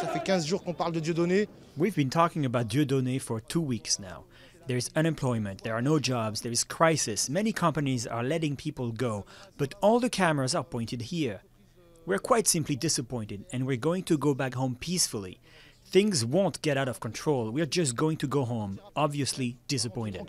Ça fait 15 jours qu'on parle de Dieudonné. We've been talking about Dieudonné for two weeks now. There's unemployment, there are no jobs, there is crisis, many companies are letting people go, but all the cameras are pointed here. We're quite simply disappointed and we're going to go back home peacefully. Things won't get out of control, we're just going to go home, obviously disappointed.